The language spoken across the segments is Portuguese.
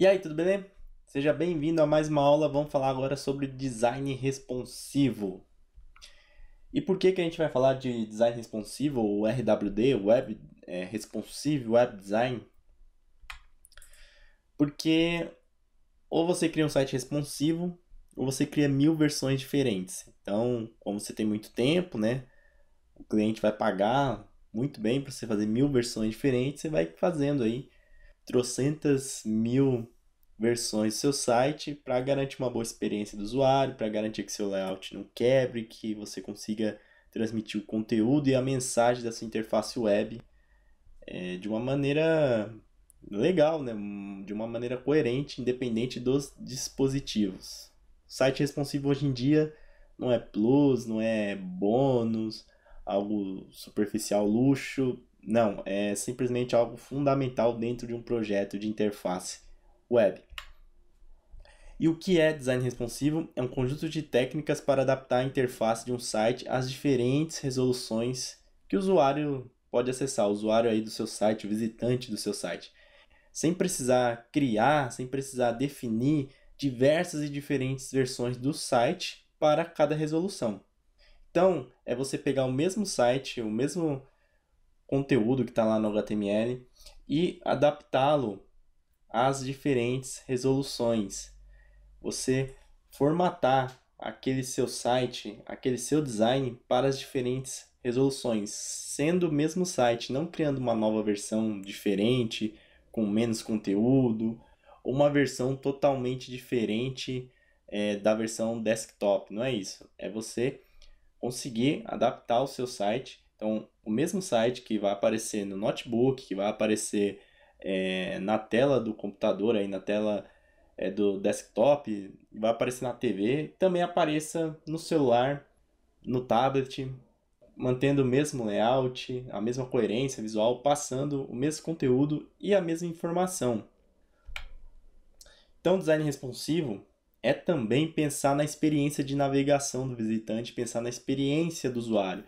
E aí, tudo bem? Seja bem-vindo a mais uma aula. Vamos falar agora sobre design responsivo. E por que, que a gente vai falar de design responsivo, ou RWD, web, é, responsive web design? Porque ou você cria um site responsivo, ou você cria mil versões diferentes. Então, como você tem muito tempo, né? O cliente vai pagar muito bem para você fazer mil versões diferentes, você vai fazendo aí trocentas mil versões do seu site para garantir uma boa experiência do usuário, para garantir que seu layout não quebre, que você consiga transmitir o conteúdo e a mensagem da sua interface web é, de uma maneira legal, né? de uma maneira coerente, independente dos dispositivos. O site responsivo hoje em dia não é plus, não é bônus, algo superficial luxo, não, é simplesmente algo fundamental dentro de um projeto de interface web. E o que é design responsivo? É um conjunto de técnicas para adaptar a interface de um site às diferentes resoluções que o usuário pode acessar, o usuário aí do seu site, o visitante do seu site, sem precisar criar, sem precisar definir diversas e diferentes versões do site para cada resolução. Então, é você pegar o mesmo site, o mesmo conteúdo que está lá no HTML e adaptá-lo às diferentes resoluções. Você formatar aquele seu site, aquele seu design para as diferentes resoluções, sendo o mesmo site, não criando uma nova versão diferente, com menos conteúdo, ou uma versão totalmente diferente é, da versão desktop, não é isso. É você conseguir adaptar o seu site então, o mesmo site que vai aparecer no notebook, que vai aparecer é, na tela do computador, aí na tela é, do desktop, vai aparecer na TV, também apareça no celular, no tablet, mantendo o mesmo layout, a mesma coerência visual, passando o mesmo conteúdo e a mesma informação. Então, design responsivo é também pensar na experiência de navegação do visitante, pensar na experiência do usuário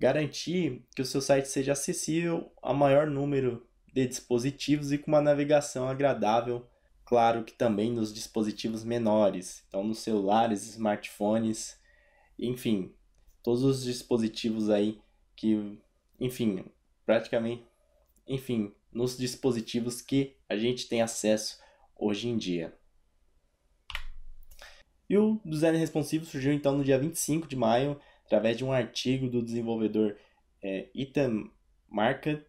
garantir que o seu site seja acessível a maior número de dispositivos e com uma navegação agradável, claro que também nos dispositivos menores, então nos celulares, smartphones, enfim, todos os dispositivos aí que, enfim, praticamente, enfim, nos dispositivos que a gente tem acesso hoje em dia. E o design responsivo surgiu então no dia 25 de maio através de um artigo do desenvolvedor é, Ethan Marker.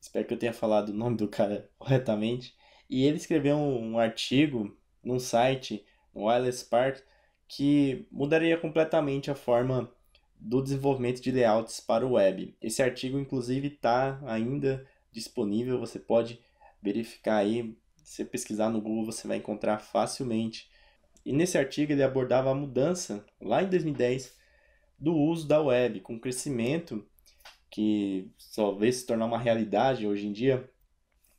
Espero que eu tenha falado o nome do cara corretamente. E ele escreveu um, um artigo num site, no Wireless Part, que mudaria completamente a forma do desenvolvimento de layouts para o web. Esse artigo, inclusive, está ainda disponível, você pode verificar aí, se pesquisar no Google, você vai encontrar facilmente. E nesse artigo ele abordava a mudança, lá em 2010, do uso da web, com o crescimento que só vê se tornar uma realidade hoje em dia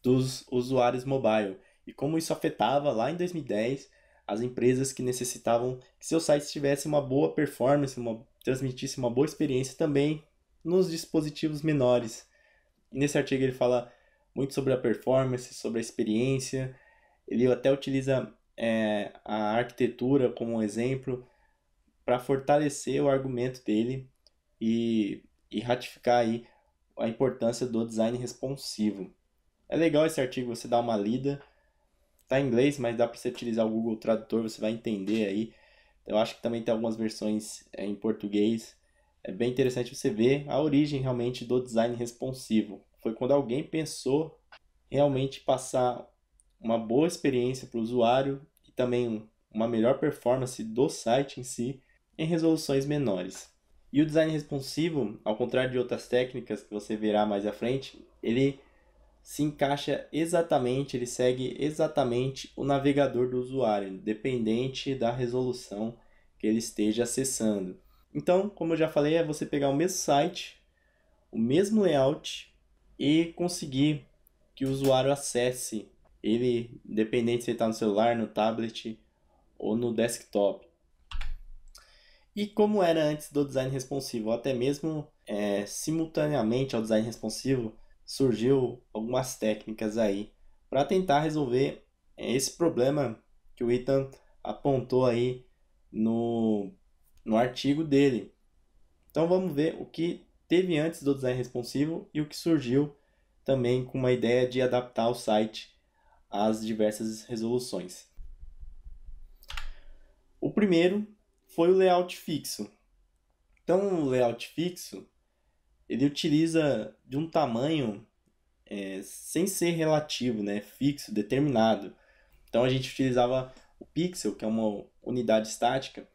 dos usuários mobile e como isso afetava lá em 2010 as empresas que necessitavam que seu site tivesse uma boa performance, uma, transmitisse uma boa experiência também nos dispositivos menores. E nesse artigo ele fala muito sobre a performance, sobre a experiência, ele até utiliza é, a arquitetura como um exemplo, para fortalecer o argumento dele e, e ratificar aí a importância do design responsivo. É legal esse artigo, você dá uma lida. Está em inglês, mas dá para você utilizar o Google Tradutor, você vai entender aí. Eu acho que também tem algumas versões é, em português. É bem interessante você ver a origem realmente do design responsivo. Foi quando alguém pensou realmente passar uma boa experiência para o usuário e também uma melhor performance do site em si em resoluções menores. E o design responsivo, ao contrário de outras técnicas que você verá mais à frente, ele se encaixa exatamente, ele segue exatamente o navegador do usuário, dependente da resolução que ele esteja acessando. Então, como eu já falei, é você pegar o mesmo site, o mesmo layout e conseguir que o usuário acesse ele, dependente se ele está no celular, no tablet ou no desktop e como era antes do design responsivo. Até mesmo é, simultaneamente ao design responsivo surgiu algumas técnicas aí para tentar resolver é, esse problema que o Ethan apontou aí no, no artigo dele. Então vamos ver o que teve antes do design responsivo e o que surgiu também com uma ideia de adaptar o site às diversas resoluções. O primeiro foi o layout fixo. Então, o layout fixo ele utiliza de um tamanho é, sem ser relativo, né, fixo, determinado. Então a gente utilizava o pixel, que é uma unidade estática.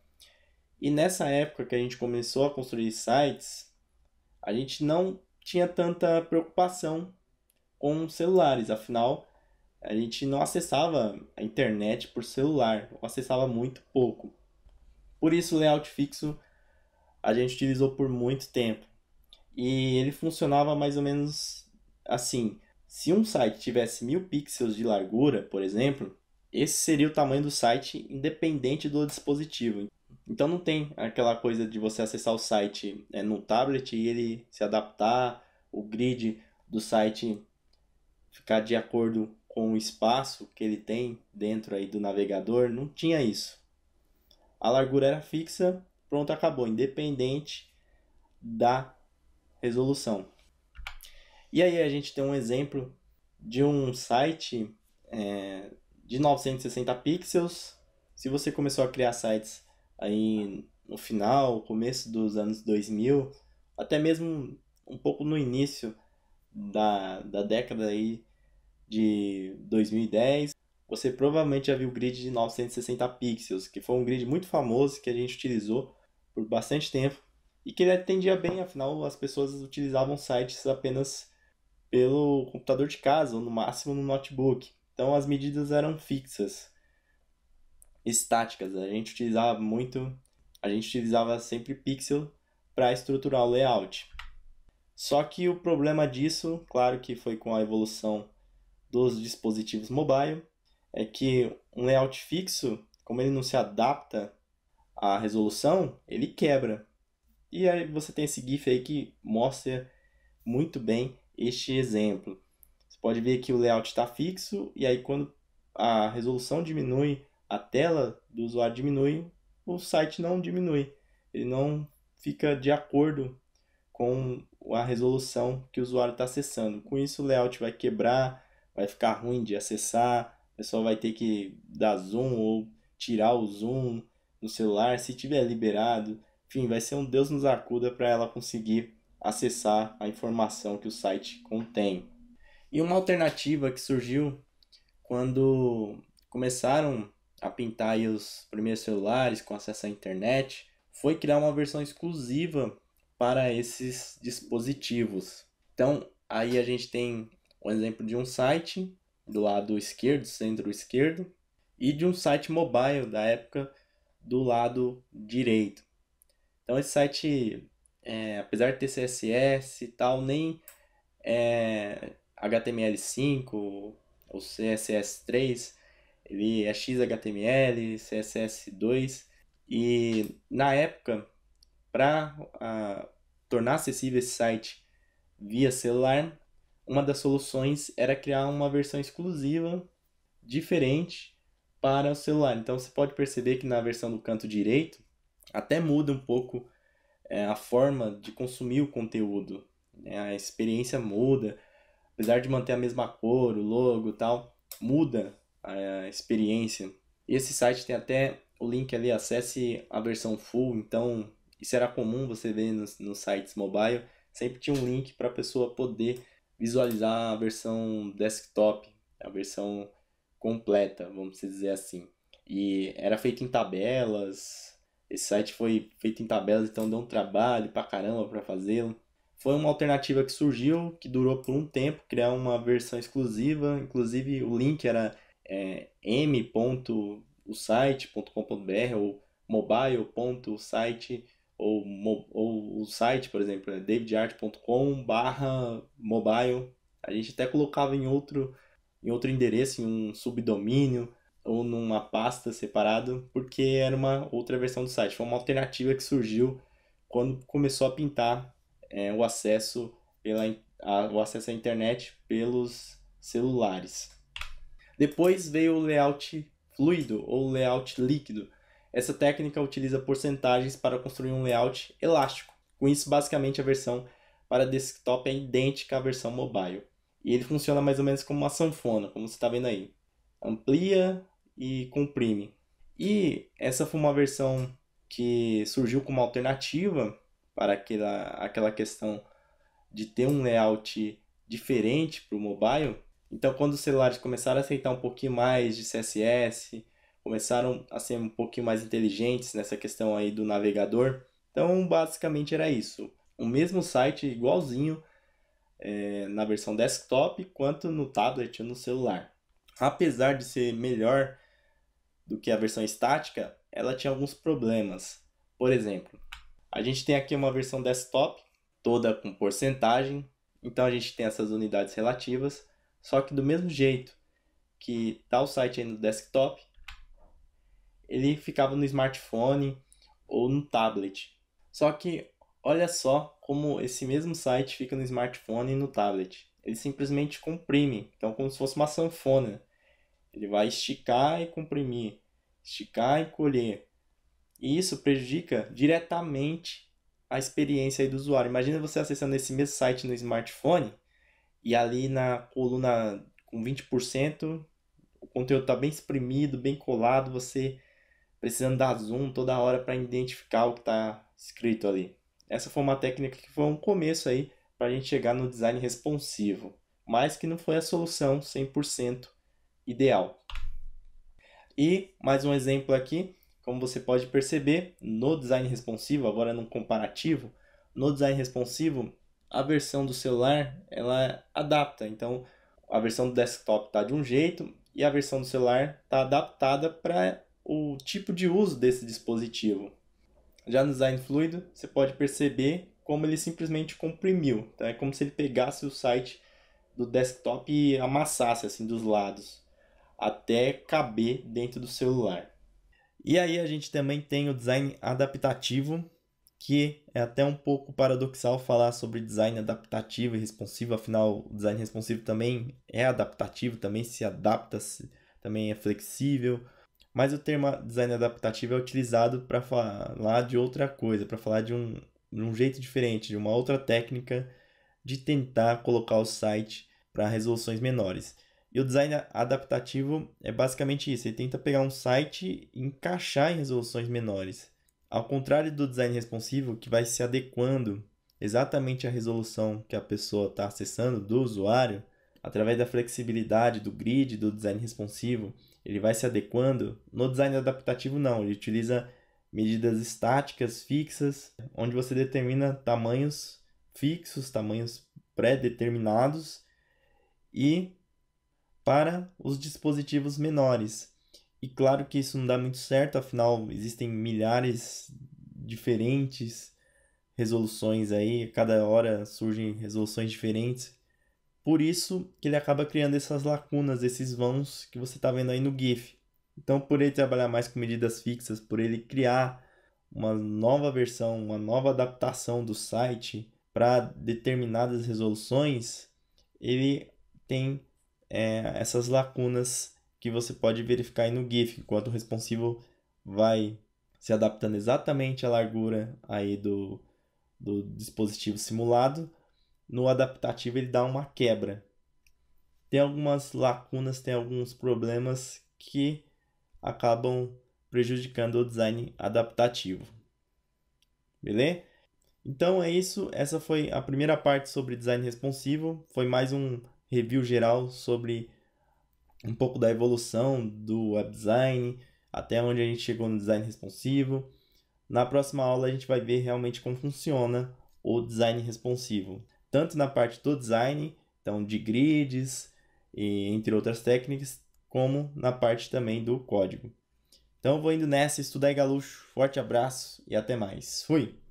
E nessa época que a gente começou a construir sites, a gente não tinha tanta preocupação com celulares, afinal a gente não acessava a internet por celular, ou acessava muito pouco. Por isso o layout fixo a gente utilizou por muito tempo. E ele funcionava mais ou menos assim. Se um site tivesse mil pixels de largura, por exemplo, esse seria o tamanho do site independente do dispositivo. Então não tem aquela coisa de você acessar o site é, no tablet e ele se adaptar, o grid do site ficar de acordo com o espaço que ele tem dentro aí do navegador, não tinha isso. A largura era fixa, pronto, acabou, independente da resolução. E aí a gente tem um exemplo de um site é, de 960 pixels. Se você começou a criar sites aí no final, começo dos anos 2000, até mesmo um pouco no início da, da década aí de 2010, você provavelmente já viu o grid de 960 pixels, que foi um grid muito famoso que a gente utilizou por bastante tempo e que ele atendia bem, afinal as pessoas utilizavam sites apenas pelo computador de casa ou no máximo no notebook. Então as medidas eram fixas, estáticas. A gente utilizava muito, a gente utilizava sempre pixel para estruturar o layout. Só que o problema disso, claro que foi com a evolução dos dispositivos mobile, é que um layout fixo, como ele não se adapta à resolução, ele quebra. E aí você tem esse GIF aí que mostra muito bem este exemplo. Você pode ver que o layout está fixo e aí quando a resolução diminui, a tela do usuário diminui, o site não diminui. Ele não fica de acordo com a resolução que o usuário está acessando. Com isso, o layout vai quebrar, vai ficar ruim de acessar, o pessoal vai ter que dar zoom ou tirar o zoom no celular, se tiver liberado. Enfim, vai ser um Deus nos acuda para ela conseguir acessar a informação que o site contém. E uma alternativa que surgiu quando começaram a pintar os primeiros celulares com acesso à internet foi criar uma versão exclusiva para esses dispositivos. Então, aí a gente tem um exemplo de um site do lado esquerdo, centro esquerdo, e de um site mobile da época do lado direito. Então esse site, é, apesar de ter CSS e tal, nem é HTML5 ou CSS3, ele é XHTML, CSS2 e na época para ah, tornar acessível esse site via celular, uma das soluções era criar uma versão exclusiva, diferente, para o celular. Então você pode perceber que na versão do canto direito até muda um pouco é, a forma de consumir o conteúdo. Né? A experiência muda, apesar de manter a mesma cor, o logo tal, muda a experiência. Esse site tem até o link ali, acesse a versão full, então isso era comum você ver nos, nos sites mobile, sempre tinha um link para a pessoa poder visualizar a versão desktop, a versão completa, vamos dizer assim. E era feito em tabelas. Esse site foi feito em tabelas, então deu um trabalho pra caramba para fazê-lo. Foi uma alternativa que surgiu, que durou por um tempo, criar uma versão exclusiva. Inclusive o link era é, m.osite.com.br ou mobile.site.com.br ou, ou o site, por exemplo, é davidart.com barra mobile. A gente até colocava em outro, em outro endereço, em um subdomínio ou numa pasta separado, porque era uma outra versão do site. Foi uma alternativa que surgiu quando começou a pintar é, o acesso pela a, o acesso à internet pelos celulares. Depois veio o layout fluido ou layout líquido, essa técnica utiliza porcentagens para construir um layout elástico. Com isso, basicamente a versão para desktop é idêntica à versão mobile. E ele funciona mais ou menos como uma sanfona, como você está vendo aí. Amplia e comprime. E essa foi uma versão que surgiu como alternativa para aquela, aquela questão de ter um layout diferente para o mobile. Então, quando os celulares começaram a aceitar um pouquinho mais de CSS, começaram a ser um pouquinho mais inteligentes nessa questão aí do navegador. Então, basicamente era isso. O mesmo site igualzinho é, na versão desktop quanto no tablet ou no celular. Apesar de ser melhor do que a versão estática, ela tinha alguns problemas. Por exemplo, a gente tem aqui uma versão desktop toda com porcentagem, então a gente tem essas unidades relativas, só que do mesmo jeito que está o site aí no desktop, ele ficava no smartphone ou no tablet. Só que olha só como esse mesmo site fica no smartphone e no tablet. Ele simplesmente comprime, então como se fosse uma sanfona. Ele vai esticar e comprimir, esticar e colher. E isso prejudica diretamente a experiência do usuário. Imagina você acessando esse mesmo site no smartphone e ali na coluna com 20%, o conteúdo está bem exprimido, bem colado, você precisando dar zoom toda hora para identificar o que está escrito ali. Essa foi uma técnica que foi um começo aí para a gente chegar no design responsivo, mas que não foi a solução 100% ideal. E mais um exemplo aqui, como você pode perceber, no design responsivo, agora num comparativo, no design responsivo, a versão do celular, ela adapta. Então, a versão do desktop está de um jeito e a versão do celular está adaptada para o tipo de uso desse dispositivo. Já no design fluido, você pode perceber como ele simplesmente comprimiu, tá? é como se ele pegasse o site do desktop e amassasse assim dos lados até caber dentro do celular. E aí a gente também tem o design adaptativo, que é até um pouco paradoxal falar sobre design adaptativo e responsivo, afinal, o design responsivo também é adaptativo, também se adapta, também é flexível, mas o termo design adaptativo é utilizado para falar de outra coisa, para falar de um, de um jeito diferente, de uma outra técnica de tentar colocar o site para resoluções menores. E o design adaptativo é basicamente isso, ele tenta pegar um site e encaixar em resoluções menores. Ao contrário do design responsivo, que vai se adequando exatamente à resolução que a pessoa está acessando do usuário, através da flexibilidade do grid, do design responsivo, ele vai se adequando. No design adaptativo, não, ele utiliza medidas estáticas, fixas, onde você determina tamanhos fixos, tamanhos pré-determinados e para os dispositivos menores. E claro que isso não dá muito certo, afinal existem milhares diferentes resoluções aí, cada hora surgem resoluções diferentes. Por isso que ele acaba criando essas lacunas, esses vãos que você está vendo aí no GIF. Então, por ele trabalhar mais com medidas fixas, por ele criar uma nova versão, uma nova adaptação do site para determinadas resoluções, ele tem é, essas lacunas que você pode verificar aí no GIF, enquanto o responsivo vai se adaptando exatamente à largura aí do, do dispositivo simulado no adaptativo ele dá uma quebra. Tem algumas lacunas, tem alguns problemas que acabam prejudicando o design adaptativo. Beleza? Então é isso, essa foi a primeira parte sobre design responsivo, foi mais um review geral sobre um pouco da evolução do web design, até onde a gente chegou no design responsivo. Na próxima aula a gente vai ver realmente como funciona o design responsivo tanto na parte do design, então de grids e entre outras técnicas, como na parte também do código. Então eu vou indo nessa, estudar aí galuxo. Forte abraço e até mais. Fui.